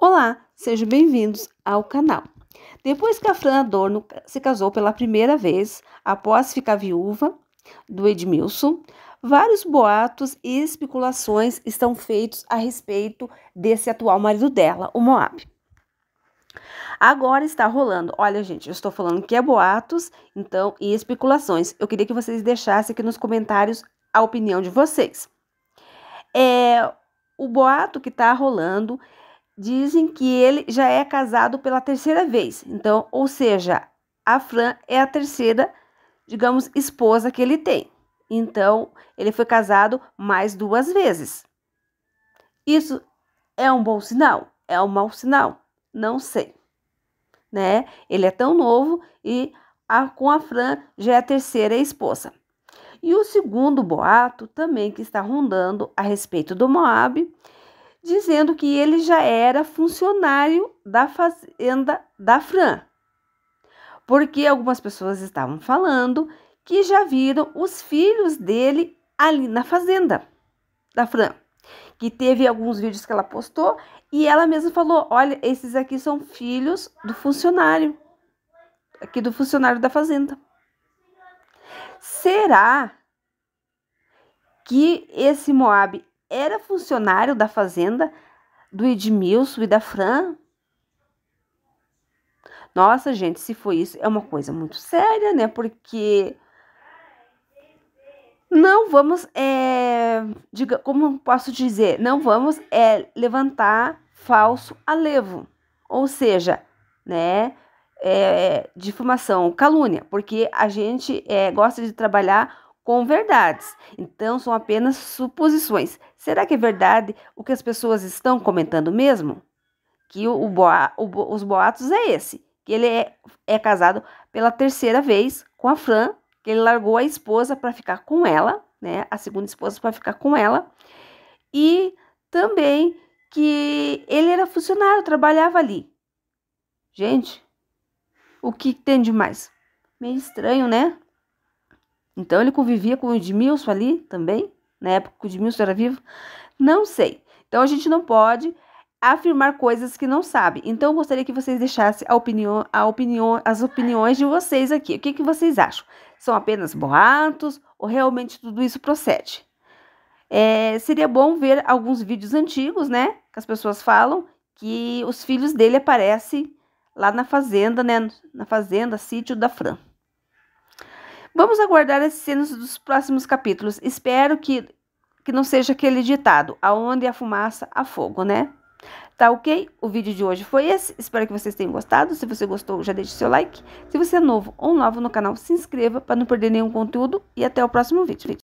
Olá, sejam bem-vindos ao canal. Depois que a Fran Adorno se casou pela primeira vez, após ficar viúva do Edmilson, vários boatos e especulações estão feitos a respeito desse atual marido dela, o Moab. Agora está rolando. Olha, gente, eu estou falando que é boatos, então, e especulações. Eu queria que vocês deixassem aqui nos comentários a opinião de vocês. É, o boato que está rolando dizem que ele já é casado pela terceira vez. Então, ou seja, a Fran é a terceira, digamos, esposa que ele tem. Então, ele foi casado mais duas vezes. Isso é um bom sinal? É um mau sinal? Não sei. Né? Ele é tão novo e a, com a Fran já é a terceira esposa. E o segundo boato também que está rondando a respeito do Moab dizendo que ele já era funcionário da fazenda da Fran. Porque algumas pessoas estavam falando que já viram os filhos dele ali na fazenda da Fran. Que teve alguns vídeos que ela postou e ela mesma falou: Olha, esses aqui são filhos do funcionário, aqui do funcionário da fazenda. Será que esse Moab era funcionário da fazenda do Edmilson e da Fran. Nossa, gente, se foi isso, é uma coisa muito séria, né? Porque não vamos, é, diga, como posso dizer, não vamos é, levantar falso alevo, ou seja, né, é, difamação, calúnia, porque a gente é, gosta de trabalhar com verdades. Então são apenas suposições. Será que é verdade o que as pessoas estão comentando mesmo? Que o, o, boa, o os boatos é esse, que ele é, é casado pela terceira vez com a Fran, que ele largou a esposa para ficar com ela, né? A segunda esposa para ficar com ela. E também que ele era funcionário, trabalhava ali. Gente, o que tem de mais? Meio estranho, né? Então ele convivia com o Edmilson ali também, na época que o Edmilson era vivo? Não sei. Então a gente não pode afirmar coisas que não sabe. Então eu gostaria que vocês deixassem a opinião, a opinião, as opiniões de vocês aqui. O que, que vocês acham? São apenas boatos ou realmente tudo isso procede? É, seria bom ver alguns vídeos antigos, né? Que as pessoas falam que os filhos dele aparecem lá na fazenda, né? Na fazenda, sítio da Fran. Vamos aguardar as cenas dos próximos capítulos. Espero que, que não seja aquele ditado: aonde a fumaça, a fogo, né? Tá ok? O vídeo de hoje foi esse. Espero que vocês tenham gostado. Se você gostou, já deixe seu like. Se você é novo ou novo no canal, se inscreva para não perder nenhum conteúdo. E até o próximo vídeo.